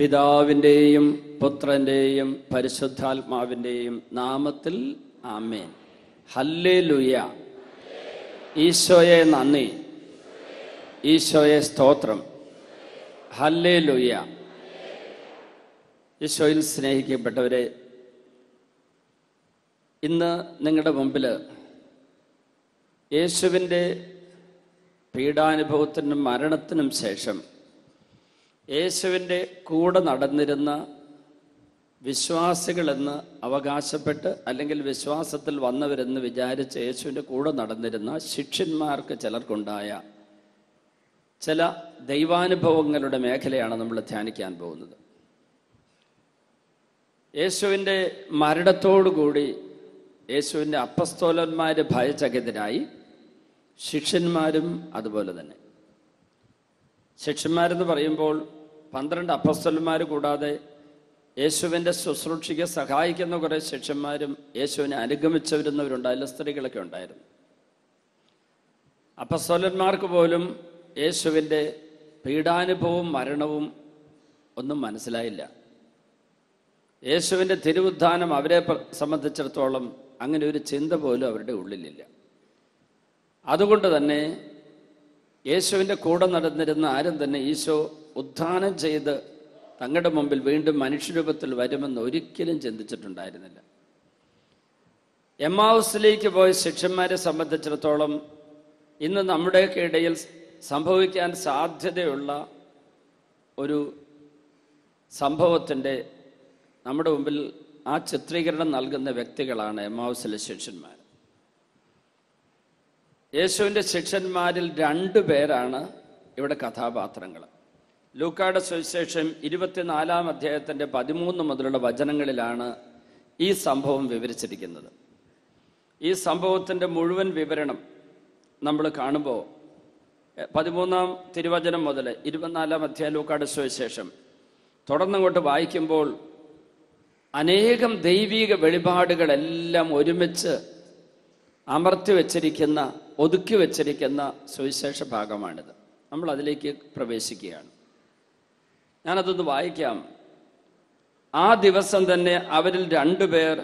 പിതാവിൻ്റെയും പുത്രൻ്റെയും പരിശുദ്ധാത്മാവിൻ്റെയും നാമത്തിൽ ആമേൻ ഹല്ലേ ലുയ ഈശോയെ നന്ദി ഈശോയെ സ്തോത്രം ഹല്ലേ ലുയ ഈശോയിൽ സ്നേഹിക്കപ്പെട്ടവരെ ഇന്ന് നിങ്ങളുടെ മുമ്പിൽ യേശുവിൻ്റെ പീഡാനുഭവത്തിനും മരണത്തിനും ശേഷം യേശുവിൻ്റെ കൂടെ നടന്നിരുന്ന വിശ്വാസികളെന്ന് അവകാശപ്പെട്ട് അല്ലെങ്കിൽ വിശ്വാസത്തിൽ വന്നവരെന്ന് വിചാരിച്ച് യേശുവിൻ്റെ കൂടെ നടന്നിരുന്ന ശിഷ്യന്മാർക്ക് ചിലർക്കുണ്ടായ ചില ദൈവാനുഭവങ്ങളുടെ മേഖലയാണ് നമ്മൾ ധ്യാനിക്കാൻ പോകുന്നത് യേശുവിൻ്റെ മരണത്തോടുകൂടി യേശുവിൻ്റെ അപ്പസ്തോലന്മാർ ഭയചകിതരായി ശിഷ്യന്മാരും അതുപോലെ തന്നെ ശിഷ്യന്മാരെന്ന് പറയുമ്പോൾ പന്ത്രണ്ട് അപ്പസ്വലന്മാർ കൂടാതെ യേശുവിൻ്റെ ശുശ്രൂഷയ്ക്ക് സഹായിക്കുന്ന കുറേ ശിഷ്യന്മാരും യേശുവിനെ അനുഗമിച്ചവരുന്നവരുണ്ടായില്ല സ്ത്രീകളൊക്കെ ഉണ്ടായിരുന്നു അപ്പസ്വലന്മാർക്ക് പോലും യേശുവിൻ്റെ പീഡാനുഭവവും മരണവും ഒന്നും മനസ്സിലായില്ല യേശുവിൻ്റെ തിരുവുദ്ധാനം അവരെ സംബന്ധിച്ചിടത്തോളം അങ്ങനെ ഒരു ചിന്ത പോലും അവരുടെ ഉള്ളിലില്ല അതുകൊണ്ട് തന്നെ യേശുവിൻ്റെ കൂടെ നടന്നിരുന്ന ആരും തന്നെ ഈശോ ഉദ്ധാനം ചെയ്ത് തങ്ങളുടെ മുമ്പിൽ വീണ്ടും മനുഷ്യരൂപത്തിൽ വരുമെന്ന് ഒരിക്കലും ചിന്തിച്ചിട്ടുണ്ടായിരുന്നില്ല എം ഹൗസിലേക്ക് പോയ ശിഷ്യന്മാരെ സംബന്ധിച്ചിടത്തോളം ഇന്ന് നമ്മുടെയൊക്കെ ഇടയിൽ സംഭവിക്കാൻ സാധ്യതയുള്ള ഒരു സംഭവത്തിൻ്റെ നമ്മുടെ മുമ്പിൽ ആ ചിത്രീകരണം നൽകുന്ന വ്യക്തികളാണ് എം ഹൗസിലെ ശിഷ്യന്മാർ യേശുവിൻ്റെ ശിഷ്യന്മാരിൽ രണ്ടു പേരാണ് ഇവിടെ കഥാപാത്രങ്ങൾ ലൂക്കാട സുവിശേഷം ഇരുപത്തിനാലാം അധ്യായത്തിൻ്റെ പതിമൂന്ന് മുതലുള്ള വചനങ്ങളിലാണ് ഈ സംഭവം വിവരിച്ചിരിക്കുന്നത് ഈ സംഭവത്തിൻ്റെ മുഴുവൻ വിവരണം നമ്മൾ കാണുമ്പോൾ പതിമൂന്നാം തിരുവചനം മുതൽ ഇരുപത്തിനാലാം അധ്യായ ലൂക്കാട സുവിശേഷം തുടർന്നങ്ങോട്ട് വായിക്കുമ്പോൾ അനേകം ദൈവീക വെളിപാടുകളെല്ലാം ഒരുമിച്ച് അമർത്തി വച്ചിരിക്കുന്ന ഒതുക്കി വച്ചിരിക്കുന്ന സുവിശേഷ ഭാഗമാണിത് നമ്മൾ അതിലേക്ക് പ്രവേശിക്കുകയാണ് ഞാനതൊന്ന് വായിക്കാം ആ ദിവസം തന്നെ അവരിൽ രണ്ടുപേർ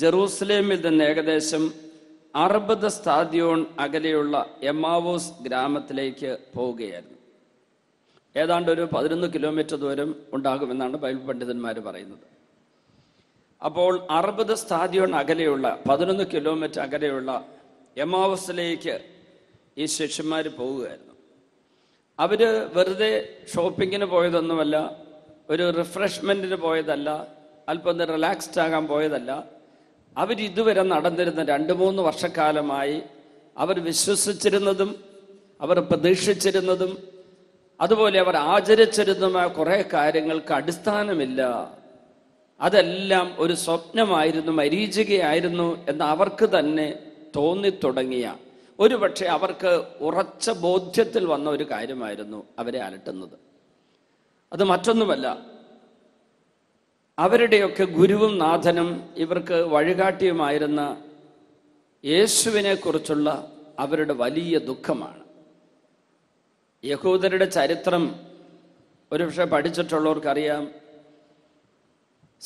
ജെറൂസലേമിൽ നിന്ന് ഏകദേശം അറുപത് സ്ഥാദിയോൺ അകലെയുള്ള എമാവോസ് ഗ്രാമത്തിലേക്ക് പോവുകയായിരുന്നു ഏതാണ്ട് ഒരു പതിനൊന്ന് കിലോമീറ്റർ ദൂരം ഉണ്ടാകുമെന്നാണ് ബൈബിൾ പണ്ഡിതന്മാർ പറയുന്നത് അപ്പോൾ അറുപത് സ്ഥാദിയോൺ അകലെയുള്ള പതിനൊന്ന് കിലോമീറ്റർ അകലെയുള്ള എമാവസിലേക്ക് ഈ ശിഷ്യന്മാർ പോവുകയായിരുന്നു അവർ വെറുതെ ഷോപ്പിങ്ങിന് പോയതൊന്നുമല്ല ഒരു റിഫ്രഷ്മെൻറ്റിന് പോയതല്ല അല്പം റിലാക്സ്ഡ് ആകാൻ പോയതല്ല അവരിതുവരെ നടന്നിരുന്ന രണ്ട് മൂന്ന് വർഷക്കാലമായി അവർ വിശ്വസിച്ചിരുന്നതും അവർ പ്രതീക്ഷിച്ചിരുന്നതും അതുപോലെ അവർ ആചരിച്ചിരുന്നതുമായ കുറേ കാര്യങ്ങൾക്ക് അടിസ്ഥാനമില്ല അതെല്ലാം ഒരു സ്വപ്നമായിരുന്നു മരീചികയായിരുന്നു എന്ന് അവർക്ക് തന്നെ തോന്നിത്തുടങ്ങിയ ഒരുപക്ഷെ അവർക്ക് ഉറച്ച ബോധ്യത്തിൽ വന്ന ഒരു കാര്യമായിരുന്നു അവരെ അലട്ടുന്നത് അത് മറ്റൊന്നുമല്ല അവരുടെയൊക്കെ ഗുരുവും നാഥനും ഇവർക്ക് വഴികാട്ടിയുമായിരുന്ന യേശുവിനെക്കുറിച്ചുള്ള അവരുടെ വലിയ ദുഃഖമാണ് യഹൂദരുടെ ചരിത്രം ഒരുപക്ഷെ പഠിച്ചിട്ടുള്ളവർക്കറിയാം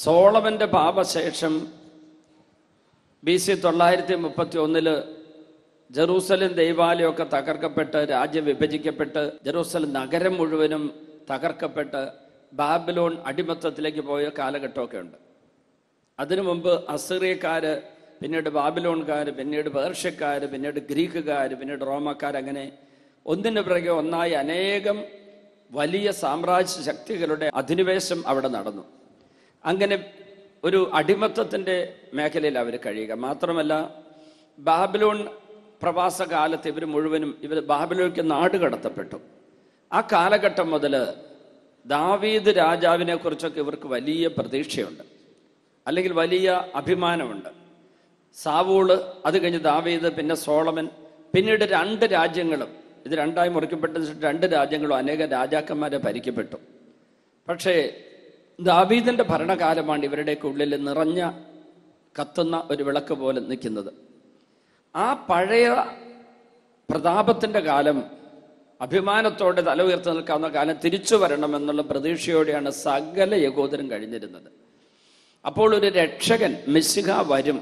സോളമൻ്റെ പാപശേഷം ബി സി തൊള്ളായിരത്തി മുപ്പത്തി ഒന്നില് ജെറൂസലം ദൈവാലയമൊക്കെ തകർക്കപ്പെട്ട് രാജ്യം വിഭജിക്കപ്പെട്ട് ജെറൂസലം നഗരം മുഴുവനും തകർക്കപ്പെട്ട് ബാബിലോൺ അടിമത്തത്തിലേക്ക് പോയ കാലഘട്ടമൊക്കെ ഉണ്ട് അതിനു മുമ്പ് അസീറിയക്കാര് പിന്നീട് ബാബിലോൺകാർ പിന്നീട് പേർഷ്യക്കാർ പിന്നീട് ഗ്രീക്കുകാർ പിന്നീട് റോമക്കാർ അങ്ങനെ ഒന്നിനു പിറകെ ഒന്നായി അനേകം വലിയ സാമ്രാജ്യ ശക്തികളുടെ അധിനിവേശം അവിടെ നടന്നു അങ്ങനെ ഒരു അടിമത്തത്തിൻ്റെ മേഖലയിൽ അവർ കഴിയുക മാത്രമല്ല ബാബിലോൺ പ്രവാസ കാലത്ത് ഇവർ മുഴുവനും ഇവർ ബാബിലോയ്ക്ക് നാട് കടത്തപ്പെട്ടു ആ കാലഘട്ടം മുതൽ ദാവീദ് രാജാവിനെ കുറിച്ചൊക്കെ ഇവർക്ക് വലിയ പ്രതീക്ഷയുണ്ട് അല്ലെങ്കിൽ വലിയ അഭിമാനമുണ്ട് സാവൂള് അത് കഴിഞ്ഞ് ദാവീദ് പിന്നെ സോളമൻ പിന്നീട് രണ്ട് രാജ്യങ്ങളും ഇത് രണ്ടായി മുറിക്കപ്പെട്ട രണ്ട് രാജ്യങ്ങളും അനേക രാജാക്കന്മാരെ ഭരിക്കപ്പെട്ടു പക്ഷേ ദാവീദിന്റെ ഭരണകാലമാണ് ഇവരുടെയൊക്കെ ഉള്ളിൽ നിറഞ്ഞ കത്തുന്ന ഒരു വിളക്ക് പോലെ നിൽക്കുന്നത് ആ പഴയ പ്രതാപത്തിന്റെ കാലം അഭിമാനത്തോടെ തല ഉയർത്തി നിൽക്കാവുന്ന കാലം തിരിച്ചു എന്നുള്ള പ്രതീക്ഷയോടെയാണ് സകല യഗോദരം കഴിഞ്ഞിരുന്നത് അപ്പോൾ ഒരു രക്ഷകൻ മിശിഹ വരും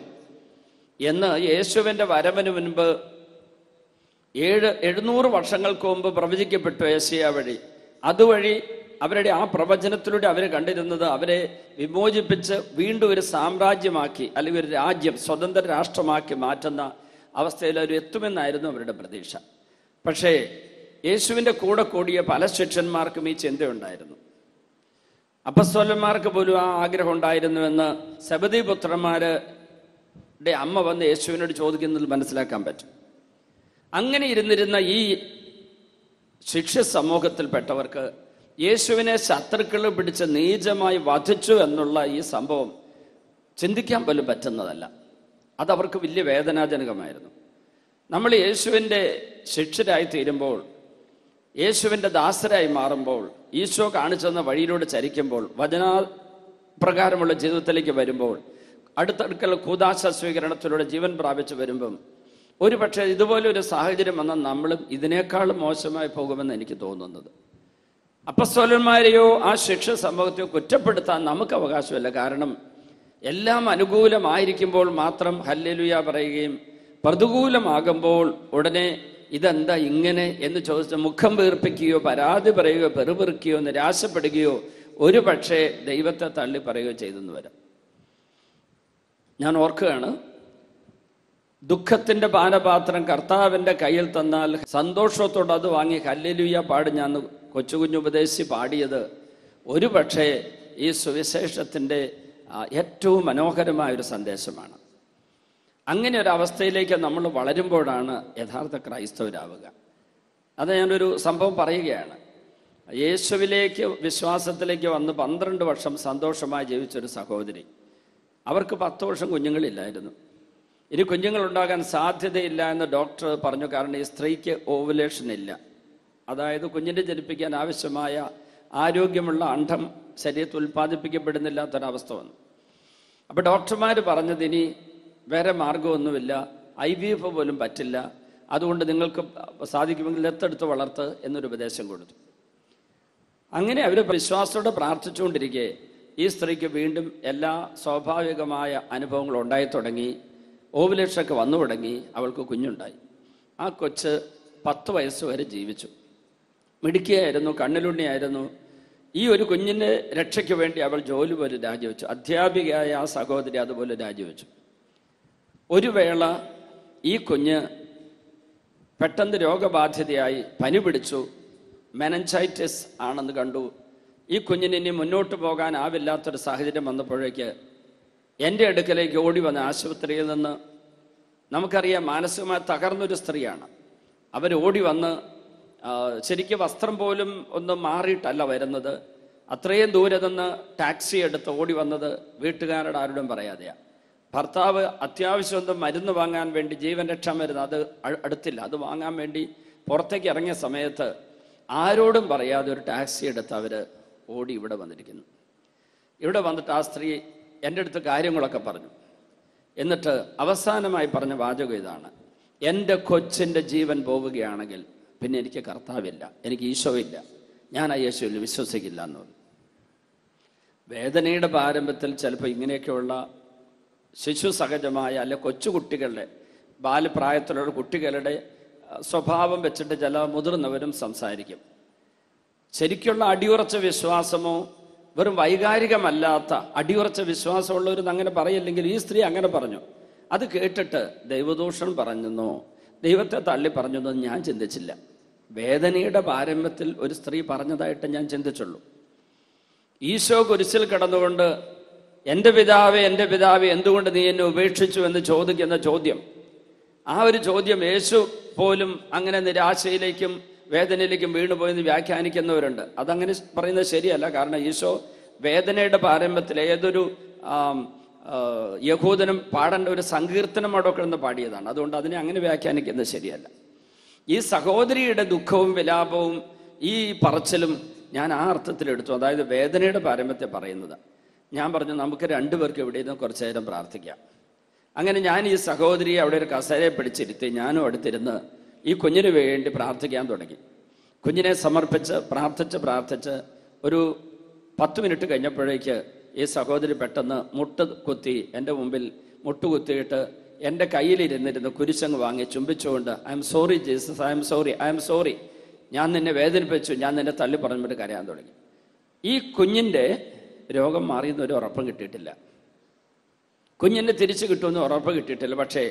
എന്ന് യേശുവിൻ്റെ വരവിന് മുൻപ് ഏഴ് എഴുന്നൂറ് വർഷങ്ങൾക്ക് മുമ്പ് പ്രവചിക്കപ്പെട്ടു ഏശിയ വഴി അതുവഴി അവരുടെ ആ പ്രവചനത്തിലൂടെ അവർ കണ്ടിരുന്നത് അവരെ വിമോചിപ്പിച്ച് വീണ്ടും ഒരു സാമ്രാജ്യമാക്കി അല്ലെങ്കിൽ ഒരു രാജ്യം സ്വതന്ത്ര രാഷ്ട്രമാക്കി മാറ്റുന്ന അവസ്ഥയിൽ അവർ എത്തുമെന്നായിരുന്നു അവരുടെ പ്രതീക്ഷ പക്ഷേ യേശുവിൻ്റെ കൂടെ കൂടിയ പല ശിഷ്യന്മാർക്കും ഈ ചിന്തയുണ്ടായിരുന്നു അപ്പസ്വലന്മാർക്ക് പോലും ആ ആഗ്രഹം ഉണ്ടായിരുന്നുവെന്ന് സബദി പുത്രന്മാരുടെ അമ്മ വന്ന് യേശുവിനോട് ചോദിക്കുന്നത് മനസ്സിലാക്കാൻ പറ്റും അങ്ങനെ ഇരുന്നിരുന്ന ഈ ശിക്ഷ സമൂഹത്തിൽപ്പെട്ടവർക്ക് യേശുവിനെ ശത്രുക്കൾ പിടിച്ച് നീചമായി വധിച്ചു എന്നുള്ള ഈ സംഭവം ചിന്തിക്കാൻ പോലും പറ്റുന്നതല്ല അതവർക്ക് വലിയ വേദനാജനകമായിരുന്നു നമ്മൾ യേശുവിൻ്റെ ശിക്ഷരായി തീരുമ്പോൾ യേശുവിൻ്റെ ദാസരായി മാറുമ്പോൾ ഈശോ കാണിച്ചു തന്ന വഴിയിലൂടെ ചരിക്കുമ്പോൾ വചനാ പ്രകാരമുള്ള ജീവിതത്തിലേക്ക് വരുമ്പോൾ അടുത്തടുക്കൽ കൂതാശ സ്വീകരണത്തിലൂടെ ജീവൻ പ്രാപിച്ചു വരുമ്പം ഒരു പക്ഷേ ഇതുപോലെ ഒരു സാഹചര്യം വന്നാൽ നമ്മളും ഇതിനേക്കാളും മോശമായി പോകുമെന്ന് എനിക്ക് തോന്നുന്നത് അപ്പസ്വലന്മാരെയോ ആ ശിക്ഷ സംഭവത്തെയോ കുറ്റപ്പെടുത്താൻ നമുക്ക് അവകാശമല്ല കാരണം എല്ലാം അനുകൂലമായിരിക്കുമ്പോൾ മാത്രം ഹല്ലലുയ പറയുകയും പ്രതികൂലമാകുമ്പോൾ ഉടനെ ഇതെന്താ ഇങ്ങനെ എന്ന് ചോദിച്ച് മുഖം വീർപ്പിക്കുകയോ പരാതി പറയുകയോ പെറുപെറുക്കുകയോ നിരാശപ്പെടുകയോ ഒരു പക്ഷേ ദൈവത്തെ തള്ളി പറയുകയോ ചെയ്തെന്ന് വരാം ഞാൻ ഓർക്കുകയാണ് ദുഃഖത്തിൻ്റെ പാനപാത്രം കർത്താവിൻ്റെ കയ്യിൽ തന്നാൽ സന്തോഷത്തോടെ അത് വാങ്ങി ഹല്ലലുയ പാട് ഞാൻ കൊച്ചുകുഞ്ഞുപദേശി പാടിയത് ഒരു പക്ഷേ ഈ സുവിശേഷത്തിൻ്റെ ഏറ്റവും മനോഹരമായ ഒരു സന്ദേശമാണ് അങ്ങനെ ഒരു അവസ്ഥയിലേക്ക് നമ്മൾ വളരുമ്പോഴാണ് യഥാർത്ഥ ക്രൈസ്തവരാവുക അത് ഞാനൊരു സംഭവം പറയുകയാണ് യേശുവിലേക്ക് വിശ്വാസത്തിലേക്ക് വന്ന് പന്ത്രണ്ട് വർഷം സന്തോഷമായി ജീവിച്ചൊരു സഹോദരി അവർക്ക് പത്ത് വർഷം കുഞ്ഞുങ്ങളില്ലായിരുന്നു ഇനി കുഞ്ഞുങ്ങളുണ്ടാകാൻ സാധ്യതയില്ല എന്ന് ഡോക്ടർ പറഞ്ഞു കാരണം ഈ സ്ത്രീക്ക് ഓവുലേഷൻ ഇല്ല അതായത് കുഞ്ഞിനെ ജനിപ്പിക്കാൻ ആവശ്യമായ ആരോഗ്യമുള്ള അണ്ഡം ശരീരത്തിൽ ഉൽപ്പാദിപ്പിക്കപ്പെടുന്നില്ലാത്തൊരവസ്ഥ വന്നു അപ്പോൾ ഡോക്ടർമാർ പറഞ്ഞത് ഇനി വേറെ മാർഗമൊന്നുമില്ല ഐ വി എഫ് പോലും പറ്റില്ല അതുകൊണ്ട് നിങ്ങൾക്ക് സാധിക്കുമെങ്കിൽ ദത്തെടുത്ത് വളർത്ത് എന്നൊരു ഉപദേശം കൊടുത്തു അങ്ങനെ അവർ വിശ്വാസത്തോടെ പ്രാർത്ഥിച്ചുകൊണ്ടിരിക്കെ ഈ സ്ത്രീക്ക് വീണ്ടും എല്ലാ സ്വാഭാവികമായ അനുഭവങ്ങളും ഉണ്ടായി തുടങ്ങി ഓവുലേഷനൊക്കെ വന്നു തുടങ്ങി അവൾക്ക് കുഞ്ഞുണ്ടായി ആ കൊച്ച് പത്ത് വയസ്സ് വരെ ജീവിച്ചു മിടുക്കിയായിരുന്നു കണ്ണിലുണ്ണിയായിരുന്നു ഈ ഒരു കുഞ്ഞിൻ്റെ രക്ഷയ്ക്ക് വേണ്ടി അവൾ ജോലി പോലെ രാജിവെച്ചു അധ്യാപികയായ ആ സഹോദരി അതുപോലെ രാജിവെച്ചു ഒരു വേള ഈ കുഞ്ഞ് പെട്ടെന്ന് രോഗബാധിതയായി പനി പിടിച്ചു മെനഞ്ചൈറ്റിസ് ആണെന്ന് കണ്ടു ഈ കുഞ്ഞിന് ഇനി മുന്നോട്ട് പോകാനാവില്ലാത്തൊരു സാഹചര്യം വന്നപ്പോഴേക്ക് എൻ്റെ അടുക്കലേക്ക് ഓടി വന്ന ആശുപത്രിയിൽ നിന്ന് നമുക്കറിയാം മാനസികമായി തകർന്നൊരു സ്ത്രീയാണ് അവർ ഓടി വന്ന് ശരിക്കും വസ്ത്രം പോലും ഒന്ന് മാറിയിട്ടല്ല വരുന്നത് അത്രയും ദൂരെ നിന്ന് ടാക്സി എടുത്ത് ഓടി വന്നത് വീട്ടുകാരുടെ ആരോടും പറയാതെയാ ഭർത്താവ് അത്യാവശ്യം ഒന്ന് മരുന്ന് വാങ്ങാൻ വേണ്ടി ജീവൻ രക്ഷാ മരുന്ന് അത് അടുത്തില്ല അത് വാങ്ങാൻ വേണ്ടി പുറത്തേക്ക് ഇറങ്ങിയ സമയത്ത് ആരോടും പറയാതെ ഒരു ടാക്സി എടുത്ത് അവർ ഓടി ഇവിടെ വന്നിരിക്കുന്നു ഇവിടെ വന്നിട്ട് ആ സ്ത്രീ എൻ്റെ അടുത്ത് കാര്യങ്ങളൊക്കെ പറഞ്ഞു എന്നിട്ട് അവസാനമായി പറഞ്ഞ വാചകം ഇതാണ് എൻ്റെ കൊച്ചിൻ്റെ ജീവൻ പോവുകയാണെങ്കിൽ പിന്നെ എനിക്ക് കർത്താവില്ല എനിക്ക് ഈശോയില്ല ഞാൻ ആ യേശുവിൽ വിശ്വസിക്കില്ല എന്ന് പറഞ്ഞു വേദനയുടെ പ്രാരംഭത്തിൽ ചിലപ്പോൾ ഇങ്ങനെയൊക്കെയുള്ള ശിശു സഹജമായ അല്ലെ കൊച്ചുകുട്ടികളുടെ ബാലപ്രായത്തിലുള്ള കുട്ടികളുടെ സ്വഭാവം വെച്ചിട്ട് ചില മുതിർന്നവരും സംസാരിക്കും ശരിക്കുള്ള അടിയുറച്ച വിശ്വാസമോ വെറും വൈകാരികമല്ലാത്ത അടിയുറച്ച വിശ്വാസമുള്ളവരും അങ്ങനെ പറയില്ലെങ്കിൽ ഈ സ്ത്രീ അങ്ങനെ പറഞ്ഞു അത് കേട്ടിട്ട് ദൈവദൂഷണം പറഞ്ഞെന്നോ ദൈവത്തെ തള്ളി പറഞ്ഞെന്നോ ഞാൻ ചിന്തിച്ചില്ല വേദനയുടെ പാരമ്യത്തിൽ ഒരു സ്ത്രീ പറഞ്ഞതായിട്ട് ഞാൻ ചിന്തിച്ചുള്ളൂ ഈശോ കുരിശിൽ കിടന്നുകൊണ്ട് എൻ്റെ പിതാവ് എൻ്റെ പിതാവ് എന്തുകൊണ്ട് നീ എന്നെ ഉപേക്ഷിച്ചു എന്ന് ചോദിക്കുന്ന ചോദ്യം ആ ഒരു ചോദ്യം യേശു പോലും അങ്ങനെ നിരാശയിലേക്കും വേദനയിലേക്കും വീണുപോയെന്ന് വ്യാഖ്യാനിക്കുന്നവരുണ്ട് അതങ്ങനെ പറയുന്നത് ശരിയല്ല കാരണം ഈശോ വേദനയുടെ പാരമ്പ്യത്തിൽ ഏതൊരു യഹൂദനും പാടേണ്ട ഒരു സങ്കീർത്തനം അവിടെ കിടന്ന് പാടിയതാണ് അതുകൊണ്ട് അതിനെ അങ്ങനെ വ്യാഖ്യാനിക്കുന്നത് ശരിയല്ല ഈ സഹോദരിയുടെ ദുഃഖവും വിലാപവും ഈ പറച്ചിലും ഞാൻ ആ അർത്ഥത്തിൽ എടുത്തു അതായത് വേദനയുടെ പാരമ്പത്തെ പറയുന്നത് ഞാൻ പറഞ്ഞു നമുക്ക് രണ്ടുപേർക്ക് ഇവിടെ നിന്ന് കുറച്ചു നേരം പ്രാർത്ഥിക്കാം അങ്ങനെ ഞാൻ ഈ സഹോദരിയെ അവിടെ ഒരു കസേരയെ പിടിച്ചിരുത്തി ഞാനും അടുത്തിരുന്ന് ഈ കുഞ്ഞിന് വേണ്ടി പ്രാർത്ഥിക്കാൻ തുടങ്ങി കുഞ്ഞിനെ സമർപ്പിച്ച് പ്രാർത്ഥിച്ച് പ്രാർത്ഥിച്ച് ഒരു പത്ത് മിനിറ്റ് കഴിഞ്ഞപ്പോഴേക്ക് ഈ സഹോദരി പെട്ടെന്ന് മുട്ട് കുത്തി എൻ്റെ മുമ്പിൽ മുട്ടുകുത്തിയിട്ട് എൻ്റെ കയ്യിലിരുന്നിരുന്ന് കുരിശങ്ങ് വാങ്ങി ചുംബിച്ചുകൊണ്ട് I am sorry Jesus I am sorry I am sorry ഞാൻ നിന്നെ വേദനിപ്പിച്ചു ഞാൻ നിന്നെ തള്ളി പറഞ്ഞിട്ട് കരയാൻ തുടങ്ങി ഈ കുഞ്ഞിൻ്റെ രോഗം മാറിയെന്ന് ഒരു ഉറപ്പ് കിട്ടിയിട്ടില്ല കുഞ്ഞിനെ തിരിച്ചു കിട്ടുമെന്ന് ഉറപ്പ് കിട്ടിയിട്ടില്ല പക്ഷേ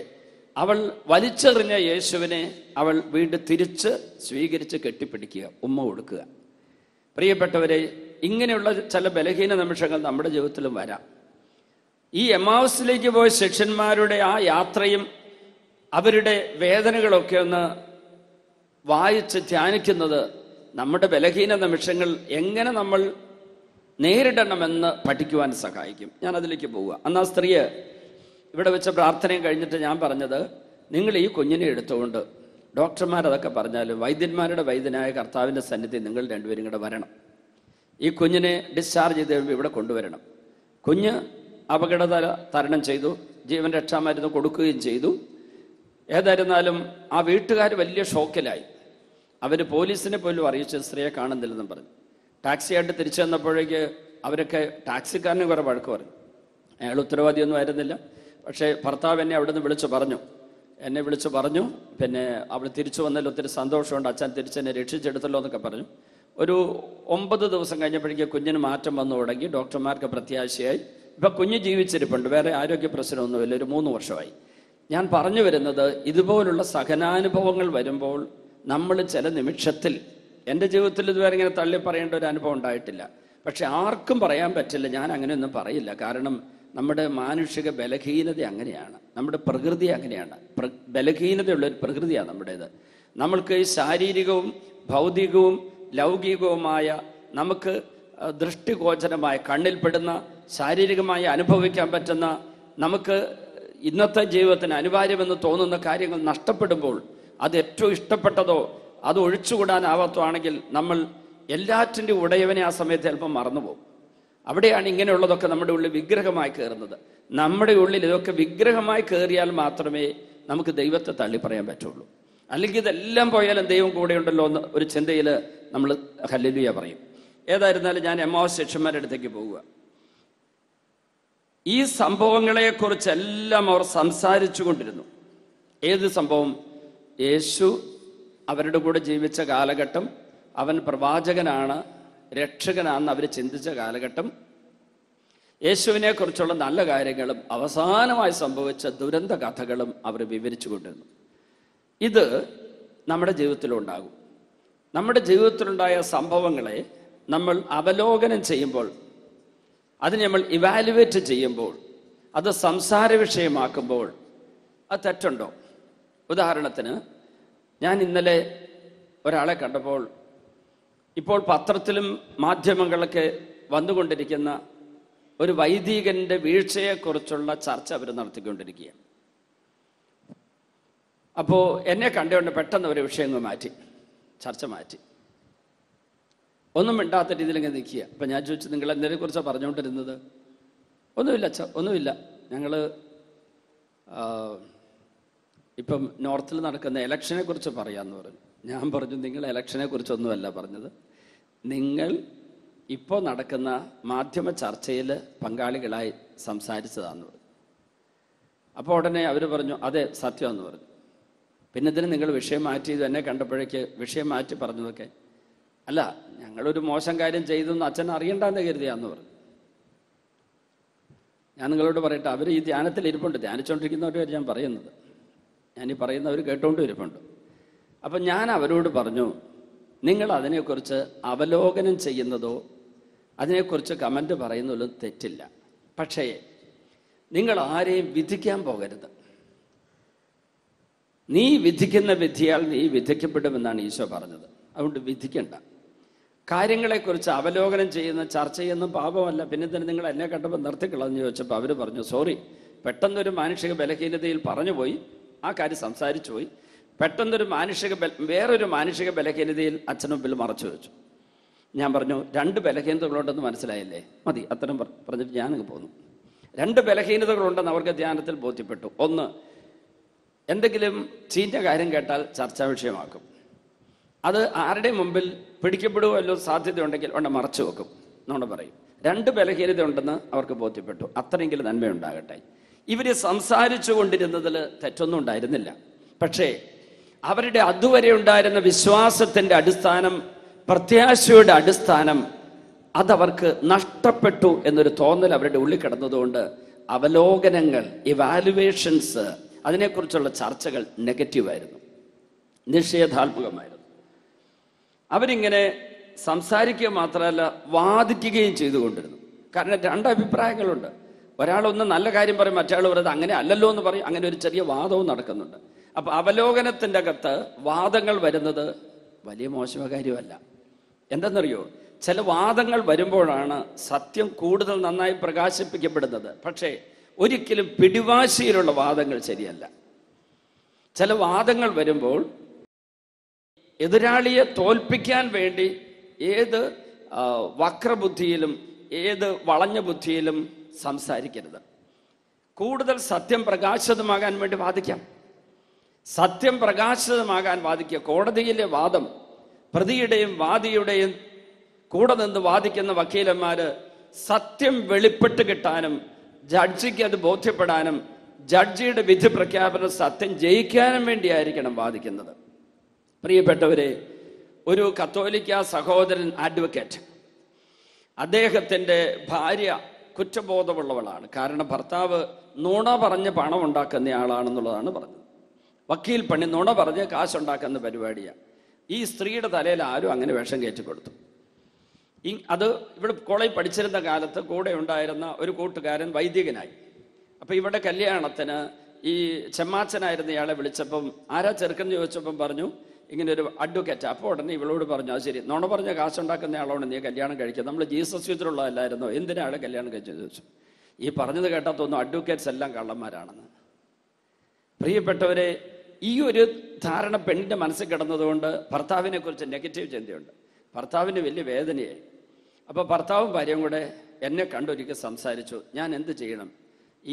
അവൾ വലിച്ചെറിഞ്ഞ യേശുവിനെ അവൾ വീണ്ടും തിരിച്ച് സ്വീകരിച്ച് കെട്ടിപ്പിടിക്കുക ഉമ്മ കൊടുക്കുക പ്രിയപ്പെട്ടവരെ ഇങ്ങനെയുള്ള ചില ബലഹീന നിമിഷങ്ങൾ നമ്മുടെ ജീവിതത്തിലും വരാം ഈ എമാവസിലേക്ക് പോയ ശിഷ്യന്മാരുടെ ആ യാത്രയും അവരുടെ വേദനകളൊക്കെ ഒന്ന് വായിച്ച് ധ്യാനിക്കുന്നത് നമ്മുടെ ബലഹീന നിമിഷങ്ങൾ എങ്ങനെ നമ്മൾ നേരിടണമെന്ന് പഠിക്കുവാൻ സഹായിക്കും ഞാൻ അതിലേക്ക് പോവുക അന്ന് ആ സ്ത്രീയെ ഇവിടെ വെച്ച പ്രാർത്ഥനയും കഴിഞ്ഞിട്ട് ഞാൻ പറഞ്ഞത് നിങ്ങൾ ഈ കുഞ്ഞിനെ എടുത്തുകൊണ്ട് ഡോക്ടർമാരതൊക്കെ പറഞ്ഞാലും വൈദ്യന്മാരുടെ വൈദ്യനായ കർത്താവിൻ്റെ സന്നിധി നിങ്ങൾ രണ്ടുപേരും കൂടെ വരണം ഈ കുഞ്ഞിനെ ഡിസ്ചാർജ് ചെയ്ത് ഇവിടെ കൊണ്ടുവരണം കുഞ്ഞ് അപകടത തരണം ചെയ്തു ജീവൻ രക്ഷാമരുന്ന് കൊടുക്കുകയും ചെയ്തു ഏതായിരുന്നാലും ആ വീട്ടുകാർ വലിയ ഷോക്കിലായി അവർ പോലീസിനെ പോലും അറിയിച്ച് സ്ത്രീയെ കാണുന്നില്ലെന്നും പറഞ്ഞു ടാക്സിയായിട്ട് തിരിച്ചു വന്നപ്പോഴേക്ക് അവരൊക്കെ ടാക്സിക്കാരന് കുറേ വഴക്ക് പറഞ്ഞു അയാൾ ഉത്തരവാദിയൊന്നും ആയിരുന്നില്ല പക്ഷേ ഭർത്താവ് എന്നെ അവിടെ നിന്ന് വിളിച്ചു പറഞ്ഞു എന്നെ വിളിച്ചു പറഞ്ഞു പിന്നെ അവൾ തിരിച്ചു വന്നാൽ ഒത്തിരി സന്തോഷമുണ്ട് അച്ഛൻ എന്നെ രക്ഷിച്ചെടുത്തല്ലോ എന്നൊക്കെ പറഞ്ഞു ഒരു ഒമ്പത് ദിവസം കഴിഞ്ഞപ്പോഴേക്കും കുഞ്ഞിന് മാറ്റം വന്നു തുടങ്ങി ഡോക്ടർമാർക്ക് പ്രത്യാശയായി ഇപ്പൊ കുഞ്ഞ് ജീവിച്ചിരിപ്പുണ്ട് വേറെ ആരോഗ്യ പ്രശ്നമൊന്നുമില്ല ഒരു മൂന്ന് വർഷമായി ഞാൻ പറഞ്ഞു വരുന്നത് ഇതുപോലുള്ള സഹനാനുഭവങ്ങൾ വരുമ്പോൾ നമ്മൾ ചില നിമിഷത്തിൽ എൻ്റെ ജീവിതത്തിൽ ഇതുവരെ ഇങ്ങനെ തള്ളി പറയേണ്ട ഒരു അനുഭവം ഉണ്ടായിട്ടില്ല പക്ഷെ ആർക്കും പറയാൻ പറ്റില്ല ഞാൻ അങ്ങനെയൊന്നും പറയില്ല കാരണം നമ്മുടെ മാനുഷിക ബലഹീനത അങ്ങനെയാണ് നമ്മുടെ പ്രകൃതി അങ്ങനെയാണ് പ്ര ബലഹീനതയുള്ള ഒരു പ്രകൃതിയാണ് നമ്മുടേത് നമ്മൾക്ക് ശാരീരികവും ഭൗതികവും ലൗകികവുമായ നമുക്ക് ദൃഷ്ടിഗോചരമായ കണ്ണിൽപ്പെടുന്ന ശാരീരികമായി അനുഭവിക്കാൻ പറ്റുന്ന നമുക്ക് ഇന്നത്തെ ജീവിതത്തിന് അനിവാര്യമെന്ന് തോന്നുന്ന കാര്യങ്ങൾ നഷ്ടപ്പെടുമ്പോൾ അത് ഏറ്റവും ഇഷ്ടപ്പെട്ടതോ അത് ഒഴിച്ചുകൂടാനാവാത്തതാണെങ്കിൽ നമ്മൾ എല്ലാറ്റിൻ്റെ ഉടയവനെ ആ സമയത്ത് അല്പം മറന്നുപോകും അവിടെയാണ് ഇങ്ങനെയുള്ളതൊക്കെ നമ്മുടെ ഉള്ളിൽ വിഗ്രഹമായി കയറുന്നത് നമ്മുടെ ഉള്ളിൽ ഇതൊക്കെ വിഗ്രഹമായി കയറിയാൽ മാത്രമേ നമുക്ക് ദൈവത്തെ തള്ളി പറയാൻ പറ്റുള്ളൂ അല്ലെങ്കിൽ ഇതെല്ലാം പോയാലും ദൈവം കൂടെയുണ്ടല്ലോ എന്ന് ഒരു ചിന്തയിൽ നമ്മൾ ഹല്ലുലിയ പറയും ഏതായിരുന്നാലും ഞാൻ എം ശിഷ്യന്മാരുടെ അടുത്തേക്ക് പോവുക ഈ സംഭവങ്ങളെക്കുറിച്ചെല്ലാം അവർ സംസാരിച്ചു കൊണ്ടിരുന്നു ഏത് സംഭവം യേശു അവരുടെ കൂടെ ജീവിച്ച കാലഘട്ടം അവൻ പ്രവാചകനാണ് രക്ഷകനാണെന്ന് അവർ ചിന്തിച്ച കാലഘട്ടം യേശുവിനെ കുറിച്ചുള്ള നല്ല കാര്യങ്ങളും അവസാനമായി സംഭവിച്ച ദുരന്ത കഥകളും അവർ വിവരിച്ചു കൊണ്ടിരുന്നു ഇത് നമ്മുടെ ജീവിതത്തിലുണ്ടാകും നമ്മുടെ ജീവിതത്തിലുണ്ടായ സംഭവങ്ങളെ നമ്മൾ അവലോകനം ചെയ്യുമ്പോൾ അത് നമ്മൾ ഇവാലുവേറ്റ് ചെയ്യുമ്പോൾ അത് സംസാര വിഷയമാക്കുമ്പോൾ അത് തെറ്റുണ്ടോ ഉദാഹരണത്തിന് ഞാൻ ഇന്നലെ ഒരാളെ കണ്ടപ്പോൾ ഇപ്പോൾ പത്രത്തിലും മാധ്യമങ്ങളൊക്കെ വന്നുകൊണ്ടിരിക്കുന്ന ഒരു വൈദികന്റെ വീഴ്ചയെക്കുറിച്ചുള്ള ചർച്ച അവർ നടത്തിക്കൊണ്ടിരിക്കുകയാണ് അപ്പോൾ എന്നെ കണ്ടുകൊണ്ട് പെട്ടെന്ന് ഒരു വിഷയം മാറ്റി ചർച്ച മാറ്റി ഒന്നും മിണ്ടാത്ത രീതിയിൽ ഇങ്ങനെ നിൽക്കുക അപ്പം ഞാൻ ചോദിച്ചു നിങ്ങൾ എന്തിനെ കുറിച്ചാണ് പറഞ്ഞുകൊണ്ടിരുന്നത് ഒന്നുമില്ല അച്ഛ ഒന്നുമില്ല ഞങ്ങൾ ഇപ്പം നോർത്തിൽ നടക്കുന്ന ഇലക്ഷനെ കുറിച്ച് പറയാമെന്ന് പറഞ്ഞു ഞാൻ പറഞ്ഞു നിങ്ങൾ ഇലക്ഷനെ കുറിച്ചൊന്നുമല്ല പറഞ്ഞത് നിങ്ങൾ ഇപ്പോൾ നടക്കുന്ന മാധ്യമ ചർച്ചയിൽ പങ്കാളികളായി സംസാരിച്ചതാന്ന് പറഞ്ഞു അപ്പോൾ ഉടനെ അവർ പറഞ്ഞു അതെ സത്യമാണെന്ന് പറഞ്ഞു പിന്നെ ഇതിന് നിങ്ങൾ വിഷയം മാറ്റി ഇത് എന്നെ കണ്ടപ്പോഴേക്ക് വിഷയം മാറ്റി പറഞ്ഞതൊക്കെ അല്ല ഞങ്ങളൊരു മോശം കാര്യം ചെയ്തെന്ന് അച്ഛൻ അറിയണ്ടെന്ന് കരുതിയാന്ന് പറഞ്ഞു ഞാൻ നിങ്ങളോട് പറയട്ടെ അവർ ഈ ധ്യാനത്തിൽ ഇരിപ്പുണ്ട് ധ്യാനിച്ചുകൊണ്ടിരിക്കുന്നവർ ഞാൻ പറയുന്നത് ഞാൻ ഈ പറയുന്നവർ കേട്ടുകൊണ്ട് ഇരിപ്പുണ്ട് അപ്പം ഞാൻ അവരോട് പറഞ്ഞു നിങ്ങൾ അതിനെക്കുറിച്ച് അവലോകനം ചെയ്യുന്നതോ അതിനെക്കുറിച്ച് കമൻറ്റ് പറയുന്നതിലും തെറ്റില്ല പക്ഷേ നിങ്ങൾ ആരെയും വിധിക്കാൻ പോകരുത് നീ വിധിക്കുന്ന വിധിയാൽ നീ വിധിക്കപ്പെടുമെന്നാണ് ഈശോ പറഞ്ഞത് അതുകൊണ്ട് വിധിക്കണ്ട കാര്യങ്ങളെക്കുറിച്ച് അവലോകനം ചെയ്യുന്ന ചർച്ചയൊന്നും പാപമല്ല പിന്നെ തന്നെ നിങ്ങൾ എന്നെ കണ്ടപ്പോൾ നിർത്തിക്കളഞ്ഞു ചോദിച്ചപ്പോൾ അവർ പറഞ്ഞു സോറി പെട്ടെന്നൊരു മാനുഷിക ബലഹീനതയിൽ പറഞ്ഞുപോയി ആ കാര്യം സംസാരിച്ചു പോയി പെട്ടെന്നൊരു മാനുഷിക ബല വേറൊരു മാനുഷിക ബലഹീനതയിൽ അച്ഛനുമ്പിൽ മറച്ചു വെച്ചു ഞാൻ പറഞ്ഞു രണ്ട് ബലഹീനതകളുണ്ടെന്ന് മനസ്സിലായില്ലേ മതി അത്തരം പറഞ്ഞിട്ട് ഞാനങ്ങ് പോന്നു രണ്ട് ബലഹീനതകളുണ്ടെന്ന് അവർക്ക് ധ്യാനത്തിൽ ബോധ്യപ്പെട്ടു ഒന്ന് എന്തെങ്കിലും ചീഞ്ഞ കാര്യം കേട്ടാൽ ചർച്ചാ വിഷയമാക്കും അത് ആരുടെ മുമ്പിൽ പിടിക്കപ്പെടുമല്ലോ സാധ്യതയുണ്ടെങ്കിൽ ഉണ്ട മറച്ചു വെക്കും എന്നുകൊണ്ട് പറയും രണ്ട് ബലഹീനത ഉണ്ടെന്ന് അവർക്ക് ബോധ്യപ്പെട്ടു അത്രയെങ്കിലും നന്മയുണ്ടാകട്ടെ ഇവർ സംസാരിച്ചു കൊണ്ടിരുന്നതിൽ തെറ്റൊന്നും ഉണ്ടായിരുന്നില്ല പക്ഷേ അവരുടെ അതുവരെ ഉണ്ടായിരുന്ന വിശ്വാസത്തിൻ്റെ അടിസ്ഥാനം പ്രത്യാശയുടെ അടിസ്ഥാനം അതവർക്ക് നഷ്ടപ്പെട്ടു എന്നൊരു തോന്നൽ അവരുടെ ഉള്ളിൽ കിടന്നതുകൊണ്ട് അവലോകനങ്ങൾ ഇവാലുവേഷൻസ് അതിനെക്കുറിച്ചുള്ള ചർച്ചകൾ നെഗറ്റീവായിരുന്നു നിഷേധാത്മകമായിരുന്നു അവരിങ്ങനെ സംസാരിക്കുക മാത്രമല്ല വാദിക്കുകയും ചെയ്തുകൊണ്ടിരുന്നു കാരണം രണ്ട് അഭിപ്രായങ്ങളുണ്ട് ഒരാളൊന്ന് നല്ല കാര്യം പറയും മറ്റയാൾ പറയുന്നത് അങ്ങനെ അല്ലല്ലോ എന്ന് പറയും അങ്ങനെ ഒരു ചെറിയ വാദവും നടക്കുന്നുണ്ട് അപ്പൊ അവലോകനത്തിൻ്റെ അകത്ത് വാദങ്ങൾ വരുന്നത് വലിയ മോശമായ കാര്യമല്ല എന്തെന്നറിയോ ചില വാദങ്ങൾ വരുമ്പോഴാണ് സത്യം കൂടുതൽ നന്നായി പ്രകാശിപ്പിക്കപ്പെടുന്നത് പക്ഷേ ഒരിക്കലും പിടിവാശിയിലുള്ള വാദങ്ങൾ ശരിയല്ല ചില വാദങ്ങൾ വരുമ്പോൾ എതിരാളിയെ തോൽപ്പിക്കാൻ വേണ്ടി ഏത് വക്രബുദ്ധിയിലും ഏത് വളഞ്ഞ ബുദ്ധിയിലും സംസാരിക്കരുത് കൂടുതൽ സത്യം പ്രകാശിതമാകാൻ വേണ്ടി വാദിക്കാം സത്യം പ്രകാശിതമാകാൻ വാദിക്കുക കോടതിയിലെ വാദം പ്രതിയുടെയും വാദിയുടെയും കൂടെ നിന്ന് വാദിക്കുന്ന വക്കീലന്മാര് സത്യം വെളിപ്പെട്ട് കിട്ടാനും ജഡ്ജിക്ക് അത് ബോധ്യപ്പെടാനും ജഡ്ജിയുടെ വിധി പ്രഖ്യാപനം സത്യം ജയിക്കാനും വേണ്ടിയായിരിക്കണം വാദിക്കുന്നത് പ്രിയപ്പെട്ടവരെ ഒരു കത്തോലിക്ക സഹോദരൻ അഡ്വക്കേറ്റ് അദ്ദേഹത്തിൻ്റെ ഭാര്യ കുറ്റബോധമുള്ളവളാണ് കാരണം ഭർത്താവ് നുണ പറഞ്ഞ് പണം ഉണ്ടാക്കുന്ന ആളാണെന്നുള്ളതാണ് പറഞ്ഞത് വക്കീൽ പണി നുണ പറഞ്ഞ് കാശുണ്ടാക്കുന്ന പരിപാടിയാണ് ഈ സ്ത്രീയുടെ തലയിൽ ആരും അങ്ങനെ വേഷം കയറ്റി കൊടുത്തു ഈ അത് ഇവിടെ കോളേജ് പഠിച്ചിരുന്ന കാലത്ത് കൂടെ ഉണ്ടായിരുന്ന ഒരു കൂട്ടുകാരൻ വൈദികനായി അപ്പം ഇവിടെ കല്യാണത്തിന് ഈ ചെമ്മാച്ചനായിരുന്ന ഇയാളെ വിളിച്ചപ്പം ആരാ ചെറുക്കെന്ന് ചോദിച്ചപ്പം പറഞ്ഞു ഇങ്ങനെ ഒരു അഡ്വക്കേറ്റ് അപ്പോൾ ഉടനെ ഇവളോട് പറഞ്ഞു അത് ശരി നുണ പറഞ്ഞ കാശുണ്ടാക്കുന്ന ആളോട് നീ കല്യാണം കഴിക്കുക നമ്മൾ ജീസസ് യുദ്ധത്തിലുള്ളതല്ലായിരുന്നോ എന്തിനാ ആളെ കല്യാണം കഴിച്ചത് ചോദിച്ചു ഈ പറഞ്ഞത് കേട്ടാത്തൊന്നും അഡ്വക്കേറ്റ്സ് എല്ലാം കള്ളന്മാരാണെന്ന് പ്രിയപ്പെട്ടവരെ ഈ ഒരു ധാരണ പെണ്ണിൻ്റെ മനസ്സിൽ കിടന്നതുകൊണ്ട് ഭർത്താവിനെ കുറിച്ച് നെഗറ്റീവ് ചിന്തയുണ്ട് ഭർത്താവിന് വലിയ വേദനയായി അപ്പോൾ ഭർത്താവും ഭാര്യയും കൂടെ എന്നെ കണ്ടൊരിക്കൽ സംസാരിച്ചു ഞാൻ എന്ത് ചെയ്യണം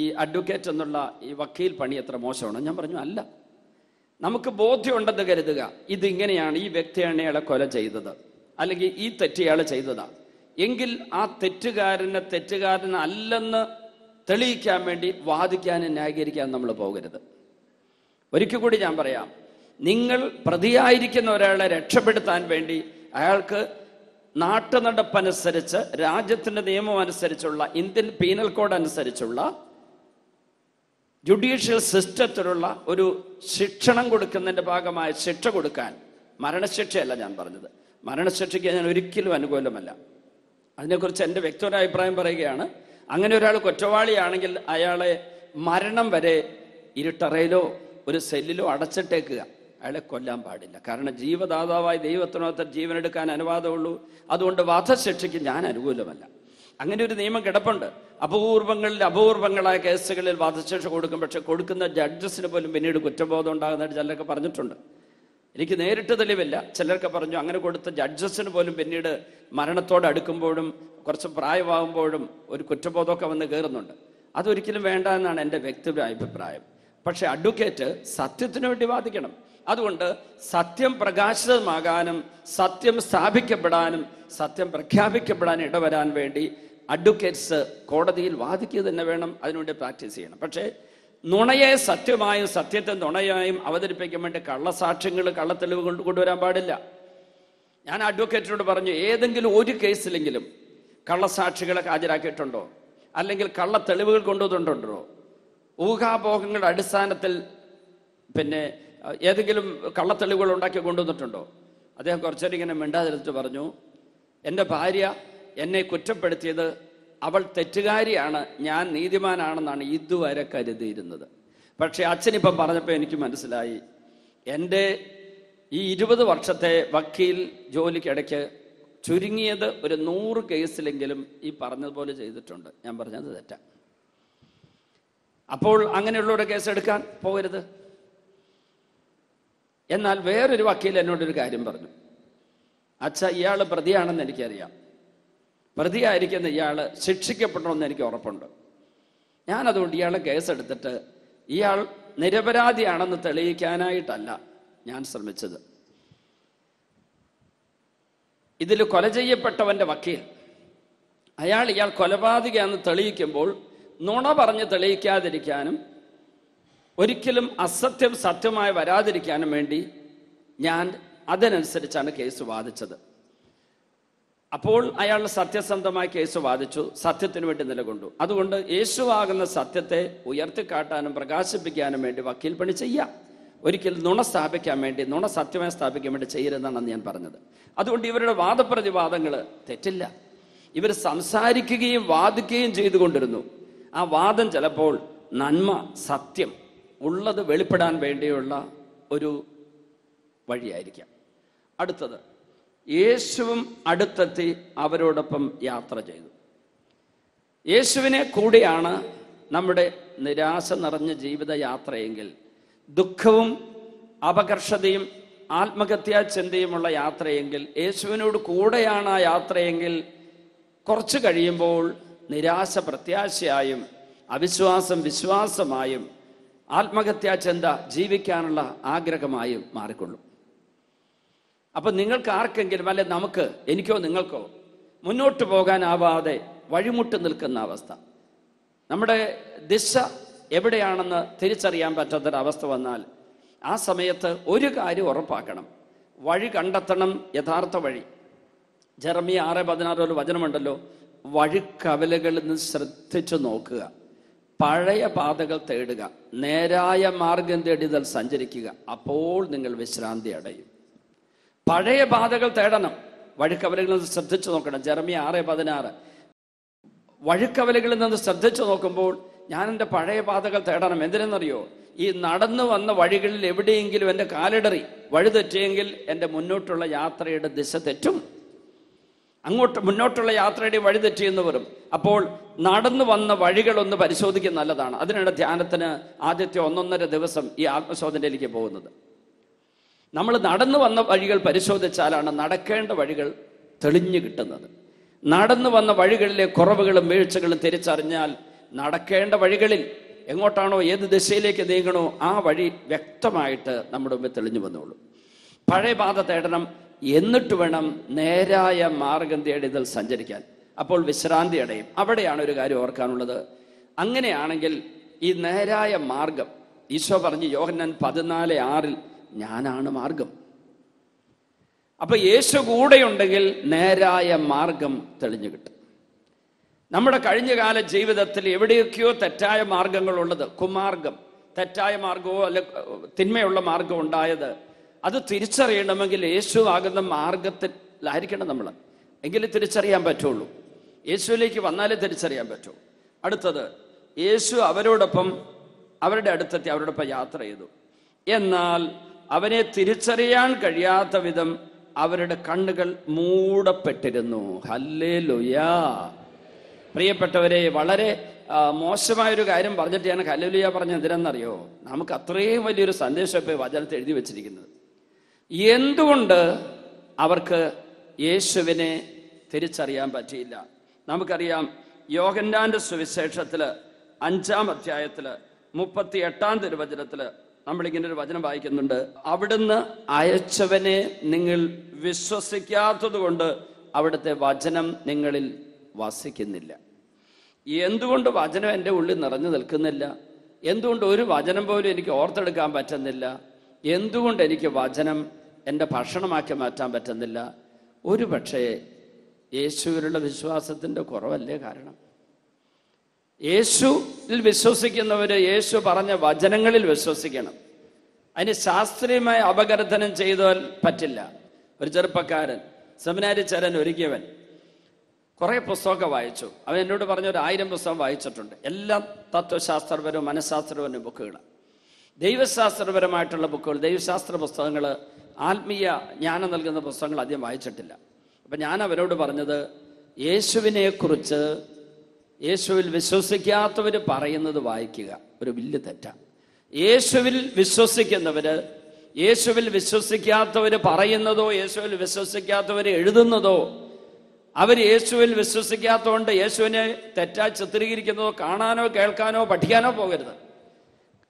ഈ അഡ്വക്കേറ്റ് എന്നുള്ള ഈ വക്കീൽ പണി എത്ര മോശമാണോ ഞാൻ പറഞ്ഞു അല്ല നമുക്ക് ബോധ്യമുണ്ടെന്ന് കരുതുക ഇതിങ്ങനെയാണ് ഈ വ്യക്തിയാണ് ഇയാളെ കൊല ചെയ്തത് അല്ലെങ്കിൽ ഈ തെറ്റ് ഇയാൾ എങ്കിൽ ആ തെറ്റുകാരനെ തെറ്റുകാരൻ അല്ലെന്ന് തെളിയിക്കാൻ വേണ്ടി വാദിക്കാനും ന്യായീകരിക്കാൻ നമ്മൾ പോകരുത് ഒരിക്കൽ കൂടി ഞാൻ പറയാം നിങ്ങൾ പ്രതിയായിരിക്കുന്ന ഒരാളെ രക്ഷപ്പെടുത്താൻ വേണ്ടി അയാൾക്ക് നാട്ടുനടപ്പനുസരിച്ച് രാജ്യത്തിൻ്റെ നിയമം അനുസരിച്ചുള്ള ഇന്ത്യൻ പീനൽ കോഡ് അനുസരിച്ചുള്ള ജുഡീഷ്യൽ സിസ്റ്റത്തിലുള്ള ഒരു ശിക്ഷണം കൊടുക്കുന്നതിൻ്റെ ഭാഗമായ ശിക്ഷ കൊടുക്കാൻ മരണശിക്ഷയല്ല ഞാൻ പറഞ്ഞത് മരണശിക്ഷയ്ക്ക് ഞാൻ ഒരിക്കലും അനുകൂലമല്ല അതിനെക്കുറിച്ച് എൻ്റെ വ്യക്തിപരമായ അഭിപ്രായം പറയുകയാണ് അങ്ങനെ ഒരാൾ കുറ്റവാളിയാണെങ്കിൽ അയാളെ മരണം വരെ ഇരുട്ടറയിലോ ഒരു സെല്ലിലോ അടച്ചിട്ടേക്കുക അയാളെ കൊല്ലാൻ പാടില്ല കാരണം ജീവദാതാവായ ദൈവത്തിനകത്ത് ജീവനെടുക്കാൻ അനുവാദമുള്ളൂ അതുകൊണ്ട് വധശിക്ഷയ്ക്ക് ഞാൻ അനുകൂലമല്ല അങ്ങനെ ഒരു നിയമം കിടപ്പുണ്ട് അപൂർവങ്ങളിൽ അപൂർവങ്ങളായ കേസുകളിൽ വധശിക്ഷ കൊടുക്കും പക്ഷെ കൊടുക്കുന്ന ജഡ്ജസിന് പോലും പിന്നീട് കുറ്റബോധം ഉണ്ടാകുന്നതായിട്ട് ചിലരൊക്കെ പറഞ്ഞിട്ടുണ്ട് എനിക്ക് നേരിട്ട് തെളിവില്ല ചിലരൊക്കെ പറഞ്ഞു അങ്ങനെ കൊടുത്ത ജഡ്ജസിന് പോലും പിന്നീട് മരണത്തോട് അടുക്കുമ്പോഴും കുറച്ച് പ്രായമാകുമ്പോഴും ഒരു കുറ്റബോധമൊക്കെ വന്ന് കയറുന്നുണ്ട് അതൊരിക്കലും വേണ്ട എന്നാണ് എൻ്റെ വ്യക്തിയുടെ അഭിപ്രായം പക്ഷെ അഡ്വക്കേറ്റ് സത്യത്തിന് വേണ്ടി വാദിക്കണം അതുകൊണ്ട് സത്യം പ്രകാശിതമാകാനും സത്യം സ്ഥാപിക്കപ്പെടാനും സത്യം പ്രഖ്യാപിക്കപ്പെടാൻ ഇടവരാൻ വേണ്ടി അഡ്വക്കേറ്റ്സ് കോടതിയിൽ വാദിക്കുക തന്നെ വേണം അതിനുവേണ്ടി പ്രാക്ടീസ് ചെയ്യണം പക്ഷേ നുണയെ സത്യമായും സത്യത്തെ നുണയായും അവതരിപ്പിക്കാൻ വേണ്ടി കള്ളസാക്ഷ്യങ്ങൾ കള്ളത്തെളിവ് കൊണ്ട് കൊണ്ടുവരാൻ പാടില്ല ഞാൻ അഡ്വക്കേറ്റിനോട് പറഞ്ഞു ഏതെങ്കിലും ഒരു കേസിലെങ്കിലും കള്ളസാക്ഷികളെ ഹാജരാക്കിയിട്ടുണ്ടോ അല്ലെങ്കിൽ കള്ളത്തെളിവുകൾ കൊണ്ടുവന്നിട്ടുണ്ടോ ഊഹാപോഹങ്ങളുടെ അടിസ്ഥാനത്തിൽ പിന്നെ ഏതെങ്കിലും കള്ളത്തെളിവുകൾ ഉണ്ടാക്കി കൊണ്ടുവന്നിട്ടുണ്ടോ അദ്ദേഹം കുറച്ചേരം ഇങ്ങനെ മിണ്ടാതിരുന്നിട്ട് പറഞ്ഞു എൻ്റെ ഭാര്യ എന്നെ കുറ്റപ്പെടുത്തിയത് അവൾ തെറ്റുകാരിയാണ് ഞാൻ നീതിമാനാണെന്നാണ് ഇതുവരെ കരുതിയിരുന്നത് പക്ഷേ അച്ഛനിപ്പം പറഞ്ഞപ്പോൾ എനിക്ക് മനസ്സിലായി എൻ്റെ ഈ ഇരുപത് വർഷത്തെ വക്കീൽ ജോലിക്കിടയ്ക്ക് ചുരുങ്ങിയത് ഒരു നൂറ് കേസിലെങ്കിലും ഈ പറഞ്ഞതുപോലെ ചെയ്തിട്ടുണ്ട് ഞാൻ പറഞ്ഞത് തെറ്റാ അപ്പോൾ അങ്ങനെയുള്ളവരുടെ കേസ് എടുക്കാൻ പോകരുത് എന്നാൽ വേറൊരു വക്കീൽ എന്നോടൊരു കാര്യം പറഞ്ഞു അച്ഛ ഇയാൾ പ്രതിയാണെന്ന് എനിക്കറിയാം പ്രതിയായിരിക്കുന്ന ഇയാൾ ശിക്ഷിക്കപ്പെടണമെന്ന് എനിക്ക് ഉറപ്പുണ്ട് ഞാൻ അതുകൊണ്ട് ഇയാളെ കേസെടുത്തിട്ട് ഇയാൾ നിരപരാധിയാണെന്ന് തെളിയിക്കാനായിട്ടല്ല ഞാൻ ശ്രമിച്ചത് ഇതിൽ കൊല ചെയ്യപ്പെട്ടവന്റെ വക്കീൽ അയാൾ ഇയാൾ കൊലപാതകയാണെന്ന് തെളിയിക്കുമ്പോൾ നുണ പറഞ്ഞ് തെളിയിക്കാതിരിക്കാനും ഒരിക്കലും അസത്യം സത്യമായി വരാതിരിക്കാനും വേണ്ടി ഞാൻ അതിനനുസരിച്ചാണ് കേസ് വാദിച്ചത് അപ്പോൾ അയാൾ സത്യസന്ധമായ കേസ് വാദിച്ചു സത്യത്തിനു വേണ്ടി നിലകൊണ്ടു അതുകൊണ്ട് യേശുവാകുന്ന സത്യത്തെ ഉയർത്തിക്കാട്ടാനും പ്രകാശിപ്പിക്കാനും വേണ്ടി വക്കീൽ പണി ചെയ്യാം ഒരിക്കൽ നുണ സ്ഥാപിക്കാൻ വേണ്ടി നുണ സത്യമായി സ്ഥാപിക്കാൻ വേണ്ടി ചെയ്യരുതെന്നാണ് ഞാൻ പറഞ്ഞത് അതുകൊണ്ട് ഇവരുടെ വാദപ്രതിവാദങ്ങൾ തെറ്റില്ല ഇവർ സംസാരിക്കുകയും വാദിക്കുകയും ചെയ്തുകൊണ്ടിരുന്നു ആ വാദം ചിലപ്പോൾ നന്മ സത്യം ഉള്ളത് വെളിപ്പെടാൻ വേണ്ടിയുള്ള ഒരു വഴിയായിരിക്കാം അടുത്തത് യേശുവും അടുത്തെത്തി അവരോടൊപ്പം യാത്ര ചെയ്തു യേശുവിനെ കൂടിയാണ് നമ്മുടെ നിരാശ നിറഞ്ഞ ജീവിതയാത്രയെങ്കിൽ ദുഃഖവും അപകർഷതയും ആത്മഹത്യാ ചിന്തയുമുള്ള യാത്രയെങ്കിൽ യേശുവിനോട് കൂടെയാണ് ആ യാത്രയെങ്കിൽ കുറച്ച് കഴിയുമ്പോൾ നിരാശ പ്രത്യാശയായും അവിശ്വാസം വിശ്വാസമായും ആത്മഹത്യാ ചിന്ത ജീവിക്കാനുള്ള ആഗ്രഹമായും മാറിക്കൊള്ളും അപ്പൊ നിങ്ങൾക്ക് ആർക്കെങ്കിലും അല്ലെ നമുക്ക് എനിക്കോ നിങ്ങൾക്കോ മുന്നോട്ട് പോകാനാവാതെ വഴിമുട്ട് നിൽക്കുന്ന അവസ്ഥ നമ്മുടെ ദിശ എവിടെയാണെന്ന് തിരിച്ചറിയാൻ പറ്റാത്തൊരവസ്ഥ വന്നാൽ ആ സമയത്ത് ഒരു കാര്യം ഉറപ്പാക്കണം വഴി കണ്ടെത്തണം യഥാർത്ഥ വഴി ജെറമി ആറ് പതിനാറ് ഒരു വചനമുണ്ടല്ലോ വഴിക്കവലകളിൽ നിന്ന് ശ്രദ്ധിച്ചു നോക്കുക പഴയ പാതകൾ തേടുക നേരായ മാർഗം തേടിതൽ സഞ്ചരിക്കുക അപ്പോൾ നിങ്ങൾ വിശ്രാന്തി അടയും പഴയ പാതകൾ തേടണം വഴുക്കവലകളിൽ നിന്ന് ശ്രദ്ധിച്ചു നോക്കണം ജർമിയ ആറ് പതിനാറ് വഴുക്കവലകളിൽ നിന്ന് ശ്രദ്ധിച്ചു നോക്കുമ്പോൾ ഞാൻ എൻ്റെ പഴയ പാതകൾ തേടണം എന്തിനെന്നറിയോ ഈ നടന്നു വന്ന വഴികളിൽ എവിടെയെങ്കിലും എൻ്റെ കാലിടറി വഴി തെറ്റിയെങ്കിൽ എൻ്റെ മുന്നോട്ടുള്ള യാത്രയുടെ ദിശ തെറ്റും അങ്ങോട്ട് മുന്നോട്ടുള്ള യാത്രയുടെ വഴി തെറ്റിയെന്ന് വരും അപ്പോൾ നടന്നു വന്ന വഴികളൊന്ന് പരിശോധിക്കുന്ന നല്ലതാണ് അതിനാണ് ധ്യാനത്തിന് ആദ്യത്തെ ഒന്നൊന്നര ദിവസം ഈ ആത്മശോധനയിലേക്ക് പോകുന്നത് നമ്മൾ നടന്നു വന്ന വഴികൾ പരിശോധിച്ചാലാണ് നടക്കേണ്ട വഴികൾ തെളിഞ്ഞു കിട്ടുന്നത് നടന്നു വന്ന വഴികളിലെ കുറവുകളും വീഴ്ചകളും തിരിച്ചറിഞ്ഞാൽ നടക്കേണ്ട വഴികളിൽ എങ്ങോട്ടാണോ ഏത് ദിശയിലേക്ക് നീങ്ങണോ ആ വഴി വ്യക്തമായിട്ട് നമ്മുടെ മുമ്പിൽ തെളിഞ്ഞു വന്നോളൂ പഴയ പാത തേടണം എന്നിട്ട് വേണം നേരായ മാർഗം തേടി ഇതിൽ സഞ്ചരിക്കാൻ അപ്പോൾ വിശ്രാന്തി അടയും അവിടെയാണ് ഒരു കാര്യം ഓർക്കാനുള്ളത് അങ്ങനെയാണെങ്കിൽ ഈ നേരായ മാർഗം ഈശോ പറഞ്ഞു യോഹന്നാൻ പതിനാല് ആറിൽ ഞാനാണ് മാർഗം അപ്പൊ യേശു കൂടെയുണ്ടെങ്കിൽ നേരായ മാർഗം തെളിഞ്ഞു കിട്ടും നമ്മുടെ കഴിഞ്ഞകാല ജീവിതത്തിൽ എവിടെയൊക്കെയോ തെറ്റായ മാർഗങ്ങളുള്ളത് കുമാർഗം തെറ്റായ മാർഗമോ അല്ലെ തിന്മയുള്ള മാർഗം ഉണ്ടായത് അത് തിരിച്ചറിയണമെങ്കിൽ യേശു ആകുന്ന മാർഗത്തിലായിരിക്കണം നമ്മൾ എങ്കിലും തിരിച്ചറിയാൻ പറ്റുള്ളൂ യേശുവിലേക്ക് വന്നാലേ തിരിച്ചറിയാൻ പറ്റൂ അടുത്തത് യേശു അവരോടൊപ്പം അവരുടെ അടുത്തെത്തി അവരോടൊപ്പം യാത്ര ചെയ്തു എന്നാൽ അവനെ തിരിച്ചറിയാൻ കഴിയാത്ത വിധം അവരുടെ കണ്ണുകൾ മൂടപ്പെട്ടിരുന്നു ഹല്ലേ ലുയാ പ്രിയപ്പെട്ടവരെ വളരെ മോശമായൊരു കാര്യം പറഞ്ഞിട്ട് ഞാൻ ഹല്ലുലിയ പറഞ്ഞ എന്തിനെന്നറിയോ നമുക്ക് അത്രയും വലിയൊരു സന്ദേശം ഇപ്പോൾ വചനത്തിൽ എഴുതി വെച്ചിരിക്കുന്നത് എന്തുകൊണ്ട് അവർക്ക് യേശുവിനെ തിരിച്ചറിയാൻ പറ്റിയില്ല നമുക്കറിയാം യോഹന്നാന്റെ സുവിശേഷത്തിൽ അഞ്ചാം അധ്യായത്തിൽ മുപ്പത്തി എട്ടാം തിരുവചനത്തില് നമ്മളിങ്ങനെ ഒരു വചനം വായിക്കുന്നുണ്ട് അവിടുന്ന് അയച്ചവനെ നിങ്ങൾ വിശ്വസിക്കാത്തത് കൊണ്ട് അവിടുത്തെ വചനം നിങ്ങളിൽ വസിക്കുന്നില്ല എന്തുകൊണ്ട് വചനം എൻ്റെ ഉള്ളിൽ നിറഞ്ഞു നിൽക്കുന്നില്ല എന്തുകൊണ്ട് ഒരു വചനം പോലും എനിക്ക് ഓർത്തെടുക്കാൻ പറ്റുന്നില്ല എന്തുകൊണ്ട് എനിക്ക് വചനം എൻ്റെ ഭക്ഷണമാക്കി മാറ്റാൻ പറ്റുന്നില്ല ഒരു പക്ഷേ യേശുവിനുള്ള വിശ്വാസത്തിൻ്റെ കുറവല്ലേ കാരണം യേശുവിൽ വിശ്വസിക്കുന്നവർ യേശു പറഞ്ഞ വചനങ്ങളിൽ വിശ്വസിക്കണം അതിന് ശാസ്ത്രീയമായി അപകർത്തനം ചെയ്താൽ പറ്റില്ല ഒരു ചെറുപ്പക്കാരൻ ചരൻ ഒരുക്കിയവൻ കുറേ പുസ്തകമൊക്കെ വായിച്ചു അവൻ എന്നോട് പറഞ്ഞ ഒരു ആയിരം പുസ്തകം വായിച്ചിട്ടുണ്ട് എല്ലാം തത്വശാസ്ത്രപരവും മനഃശാസ്ത്രപരവും ബുക്കുകൾ ദൈവശാസ്ത്രപരമായിട്ടുള്ള ബുക്കുകൾ ദൈവശാസ്ത്ര പുസ്തകങ്ങൾ ആത്മീയ ജ്ഞാനം നൽകുന്ന പുസ്തകങ്ങൾ ആദ്യം വായിച്ചിട്ടില്ല അപ്പം ഞാൻ അവരോട് പറഞ്ഞത് യേശുവിനെക്കുറിച്ച് യേശുവിൽ വിശ്വസിക്കാത്തവർ പറയുന്നത് വായിക്കുക ഒരു വലിയ തെറ്റാണ് യേശുവിൽ വിശ്വസിക്കുന്നവര് യേശുവിൽ വിശ്വസിക്കാത്തവർ പറയുന്നതോ യേശുവിൽ വിശ്വസിക്കാത്തവർ എഴുതുന്നതോ അവർ യേശുവിൽ വിശ്വസിക്കാത്തതുകൊണ്ട് യേശുവിനെ തെറ്റായി ചിത്രീകരിക്കുന്നതോ കാണാനോ കേൾക്കാനോ പഠിക്കാനോ പോകരുത്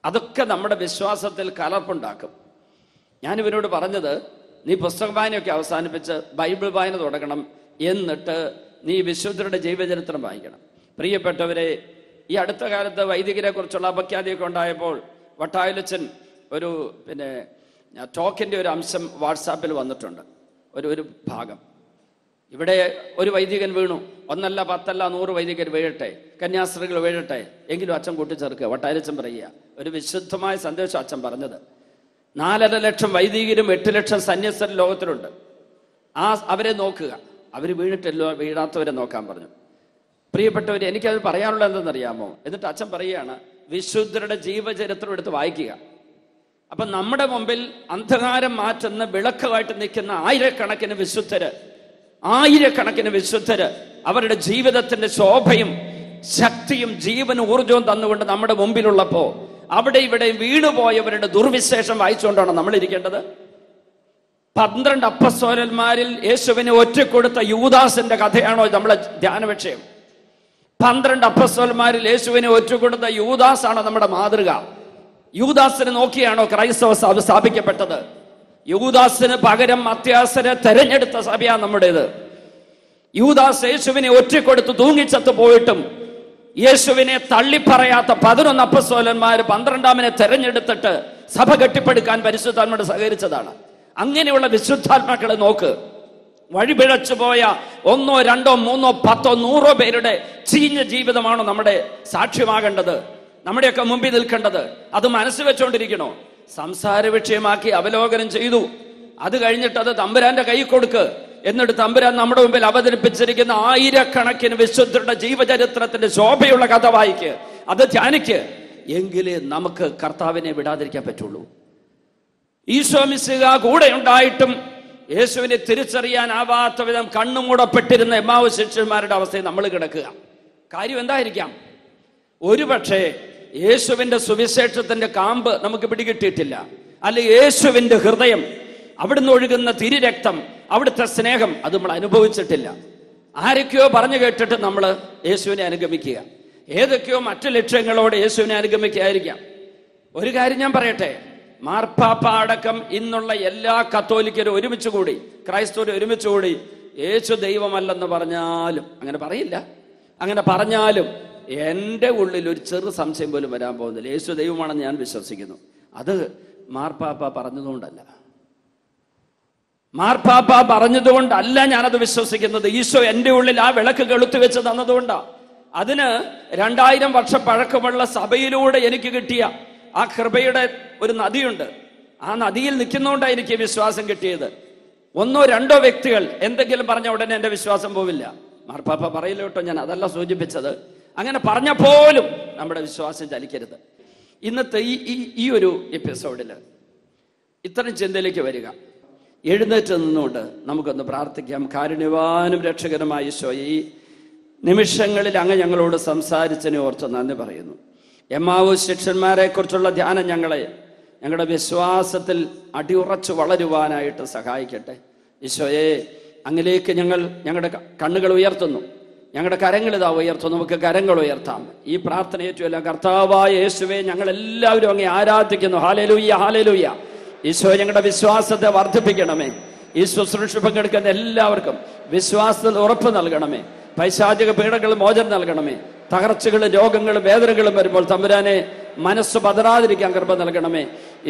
അതൊക്കെ നമ്മുടെ വിശ്വാസത്തിൽ കലർപ്പുണ്ടാക്കും ഞാനിവരോട് പറഞ്ഞത് നീ പുസ്തക വായനയൊക്കെ അവസാനിപ്പിച്ച് ബൈബിൾ വായന തുടങ്ങണം എന്നിട്ട് നീ വിശ്വദ്ധരുടെ ജീവചരിത്രം വായിക്കണം പ്രിയപ്പെട്ടവരെ ഈ അടുത്ത കാലത്ത് വൈദികരെ കുറിച്ചുള്ള അപഖ്യാതിയൊക്കെ ഉണ്ടായപ്പോൾ വട്ടായലച്ചൻ ഒരു പിന്നെ ടോക്കിൻ്റെ ഒരു അംശം വാട്സാപ്പിൽ വന്നിട്ടുണ്ട് ഒരു ഒരു ഭാഗം ഇവിടെ ഒരു വൈദികൻ വീണു ഒന്നല്ല പത്തല്ല നൂറ് വൈദികർ വീഴട്ടെ കന്യാസ്ത്രീകൾ വീഴട്ടെ എങ്കിലും അച്ഛൻ കൂട്ടിച്ചേർക്കുക വട്ടായലച്ചൻ പറയുക ഒരു വിശുദ്ധമായ സന്ദേശം അച്ഛൻ പറഞ്ഞത് നാലര ലക്ഷം വൈദികരും എട്ട് ലക്ഷം സന്യസ്തരും ലോകത്തിലുണ്ട് ആ അവരെ നോക്കുക അവർ വീണിട്ടല്ലോ വീഴാത്തവരെ നോക്കാൻ പറഞ്ഞു പ്രിയപ്പെട്ടവർ എനിക്കത് പറയാനുള്ളത് എന്തെന്നറിയാമോ എന്നിട്ട് അച്ഛൻ പറയുകയാണ് വിശുദ്ധരുടെ ജീവചരിത്രം എടുത്ത് വായിക്കുക അപ്പൊ നമ്മുടെ മുമ്പിൽ അന്ധകാരം മാറ്റുന്ന വിളക്കുമായിട്ട് നിൽക്കുന്ന ആയിരക്കണക്കിന് വിശുദ്ധര് ആയിരക്കണക്കിന് വിശുദ്ധര് അവരുടെ ജീവിതത്തിന്റെ ശോഭയും ശക്തിയും ജീവൻ ഊർജവും തന്നുകൊണ്ട് നമ്മുടെ മുമ്പിലുള്ളപ്പോ അവിടെ ഇവിടെ വീണുപോയവരുടെ ദുർവിശേഷം വായിച്ചുകൊണ്ടാണ് നമ്മൾ ഇരിക്കേണ്ടത് പന്ത്രണ്ട് അപ്പസ്വരന്മാരിൽ യേശുവിനെ ഒറ്റക്കൊടുത്ത യൂദാസിന്റെ കഥയാണോ നമ്മളെ ധ്യാന വിഷയം പന്ത്രണ്ട് അപ്പസ്വന്മാരിൽ യേശുവിനെ ഒറ്റുകൊടുത്ത യൂദാസ് ആണ് നമ്മുടെ മാതൃക യൂദാസിനെ നോക്കിയാണോ ക്രൈസ്തവ സഭ സ്ഥാപിക്കപ്പെട്ടത് യൂദാസിന് പകരം മത്യാസനെ തെരഞ്ഞെടുത്ത സഭയാണ് നമ്മുടേത് യൂദാസ് യേശുവിനെ ഒറ്റക്കൊടുത്ത് തൂങ്ങിച്ചത്ത് പോയിട്ടും യേശുവിനെ തള്ളിപ്പറയാത്ത പതിനൊന്ന് അപ്പസ്വലന്മാർ പന്ത്രണ്ടാമിനെ തെരഞ്ഞെടുത്തിട്ട് സഭ കെട്ടിപ്പടുക്കാൻ പരിശുദ്ധാത്മയോട് സഹകരിച്ചതാണ് അങ്ങനെയുള്ള വിശുദ്ധാത്മാക്കളെ നോക്ക് വഴിപിഴച്ചു പോയ ഒന്നോ രണ്ടോ മൂന്നോ പത്തോ നൂറോ പേരുടെ ചീഞ്ഞ ജീവിതമാണ് നമ്മുടെ സാക്ഷ്യമാകേണ്ടത് നമ്മുടെയൊക്കെ മുമ്പിൽ നിൽക്കേണ്ടത് അത് മനസ്സ് വെച്ചുകൊണ്ടിരിക്കണോ സംസാര വിഷയമാക്കി അവലോകനം ചെയ്തു അത് കഴിഞ്ഞിട്ട് അത് തമ്പുരാന്റെ കൈ കൊടുക്ക് എന്നിട്ട് തമ്പുരാൻ നമ്മുടെ മുമ്പിൽ അവതരിപ്പിച്ചിരിക്കുന്ന ആയിരക്കണക്കിന് വിശുദ്ധരുടെ ജീവചരിത്രത്തിന്റെ ശോഭയുള്ള കഥ വായിക്ക് അത് ധ്യാനിക്ക് എങ്കിലേ നമുക്ക് കർത്താവിനെ വിടാതിരിക്കാൻ പറ്റുള്ളൂ ഈശോ മിസ്സുക കൂടെ ഉണ്ടായിട്ടും യേശുവിനെ തിരിച്ചറിയാനാവാത്ത വിധം കണ്ണുമൂടപ്പെട്ടിരുന്ന എമാവ് ശിഷ്യന്മാരുടെ അവസ്ഥയിൽ നമ്മൾ കിടക്കുക കാര്യം എന്തായിരിക്കാം ഒരുപക്ഷെ യേശുവിന്റെ സുവിശേഷത്തിന്റെ കാമ്പ് നമുക്ക് പിടികിട്ടിയിട്ടില്ല അല്ലെ യേശുവിന്റെ ഹൃദയം അവിടുന്ന് ഒഴുകുന്ന തിരിരക്തം അവിടുത്തെ സ്നേഹം അത് നമ്മൾ അനുഭവിച്ചിട്ടില്ല ആരൊക്കെയോ പറഞ്ഞു കേട്ടിട്ട് നമ്മൾ യേശുവിനെ അനുഗമിക്കുക ഏതൊക്കെയോ മറ്റു ലക്ഷ്യങ്ങളോട് യേശുവിനെ അനുഗമിക്കുകയായിരിക്കാം ഒരു കാര്യം ഞാൻ പറയട്ടെ മാർപ്പാപ്പ അടക്കം ഇന്നുള്ള എല്ലാ കത്തോലിക്കരും ഒരുമിച്ച് കൂടി ക്രൈസ്തവരും ഒരുമിച്ച് കൂടി യേശു ദൈവമല്ലെന്ന് പറഞ്ഞാലും അങ്ങനെ പറയില്ല അങ്ങനെ പറഞ്ഞാലും എൻ്റെ ഉള്ളിൽ ഒരു ചെറു സംശയം പോലും വരാൻ പോകുന്നില്ല യേശു ദൈവമാണെന്ന് ഞാൻ വിശ്വസിക്കുന്നു അത് മാർപ്പാപ്പ പറഞ്ഞതുകൊണ്ടല്ല മാർപ്പാപ്പ പറഞ്ഞതുകൊണ്ടല്ല ഞാനത് വിശ്വസിക്കുന്നത് ഈശോ എൻ്റെ ഉള്ളിൽ ആ വിളക്ക് കെളുത്തു വെച്ച് തന്നതുകൊണ്ടാണ് അതിന് രണ്ടായിരം വർഷം പഴക്കമുള്ള സഭയിലൂടെ എനിക്ക് കിട്ടിയ ആ കൃപയുടെ ഒരു നദിയുണ്ട് ആ നദിയിൽ നിൽക്കുന്നതുകൊണ്ടാണ് എനിക്ക് വിശ്വാസം കിട്ടിയത് ഒന്നോ രണ്ടോ വ്യക്തികൾ എന്തെങ്കിലും പറഞ്ഞ ഉടനെ എൻ്റെ വിശ്വാസം പോവില്ല മാർപ്പാപ്പ പറയില്ല കേട്ടോ ഞാൻ അതല്ല സൂചിപ്പിച്ചത് അങ്ങനെ പറഞ്ഞ പോലും നമ്മുടെ വിശ്വാസം ചലിക്കരുത് ഇന്നത്തെ ഈ ഈ ഒരു എപ്പിസോഡിൽ ഇത്തരം ചിന്തയിലേക്ക് വരിക എഴുന്നേറ്റ് നിന്നുകൊണ്ട് നമുക്കൊന്ന് പ്രാർത്ഥിക്കാം കാരുണ്യവാനും രക്ഷകരമായ ഈശോ ഈ നിമിഷങ്ങളിൽ അങ്ങ് ഞങ്ങളോട് സംസാരിച്ചതിനെ ഓർത്ത് നന്ദി പറയുന്നു എമാവു ശിക്ഷന്മാരെ കുറിച്ചുള്ള ധ്യാനം ഞങ്ങളെ ഞങ്ങളുടെ വിശ്വാസത്തിൽ അടിയുറച്ച് വളരുവാനായിട്ട് സഹായിക്കട്ടെ ഈശോയെ അങ്ങിലേക്ക് ഞങ്ങൾ ഞങ്ങളുടെ കണ്ണുകൾ ഉയർത്തുന്നു ഞങ്ങളുടെ കരങ്ങൾ ഇതാ ഉയർത്തും നമുക്ക് കരങ്ങൾ ഉയർത്താം ഈ പ്രാർത്ഥന ഏറ്റുമല്ല കർത്താവായ യേശുവെ ഞങ്ങൾ എല്ലാവരും ആരാധിക്കുന്നു ഹാലലൂയ്യ ഹാലലൂയ്യ ഈശോ ഞങ്ങളുടെ വിശ്വാസത്തെ വർദ്ധിപ്പിക്കണമേ ഈ ശുശ്രൂഷ പങ്കെടുക്കുന്ന എല്ലാവർക്കും വിശ്വാസത്തിൽ ഉറപ്പ് നൽകണമേ പൈശാചിക പീഡകൾ മോചനം നൽകണമേ തകർച്ചകൾ രോഗങ്ങളും വേദനകളും വരുമ്പോൾ തമ്പുരാനെ മനസ്സ് പതരാതിരിക്കാൻ കൃപ നൽകണമേ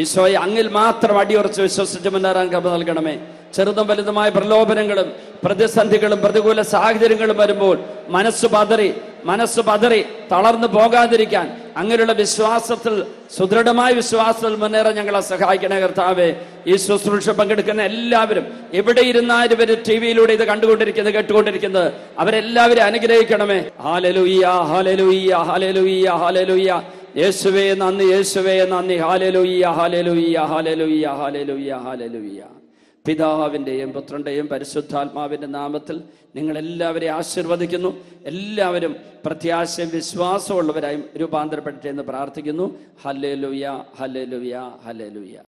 ഈശോയെ അങ്ങിൽ മാത്രം അടിയുറച്ച് വിശ്വസിച്ച് മുന്നേറാൻ കൃപ നൽകണമേ ചെറുതും വലുതുമായ പ്രലോഭനങ്ങളും പ്രതിസന്ധികളും പ്രതികൂല സാഹചര്യങ്ങളും വരുമ്പോൾ മനസ്സ് പതറി മനസ്സ് പതറി തളർന്നു പോകാതിരിക്കാൻ അങ്ങനെയുള്ള വിശ്വാസത്തിൽ സുദൃഢമായ വിശ്വാസത്തിൽ മുന്നേറാൻ ഞങ്ങളെ സഹായിക്കണേ കർത്താവെ ഈ ശുശ്രൂഷ പങ്കെടുക്കുന്ന എല്ലാവരും എവിടെ ഇരുന്നാലും ഇവർ ടി വിയിലൂടെ ഇത് കണ്ടുകൊണ്ടിരിക്കുന്നത് കേട്ടുകൊണ്ടിരിക്കുന്നത് അവരെല്ലാവരും അനുഗ്രഹിക്കണമേ ഹാലലുയ്യ ഹാലലുയ്യ ഹാലലുയ്യ ഹാലലുയ്യ യേശുവേ നന്ദി യേശുവേ നന്ദി ഹാലലുയ്യ ഹാലലുയ്യ ഹാലലുയ്യ ഹാലലുയ്യ ഹാലലുയ്യ പിതാവിൻ്റെയും പുത്രൻ്റെയും പരിശുദ്ധാത്മാവിൻ്റെ നാമത്തിൽ നിങ്ങളെല്ലാവരെ ആശീർവദിക്കുന്നു എല്ലാവരും പ്രത്യാശയും വിശ്വാസമുള്ളവരായും രൂപാന്തരപ്പെടട്ടെ എന്ന് പ്രാർത്ഥിക്കുന്നു ഹലേ ലുയ ഹലേ ലുയ ഹലേ ലുയ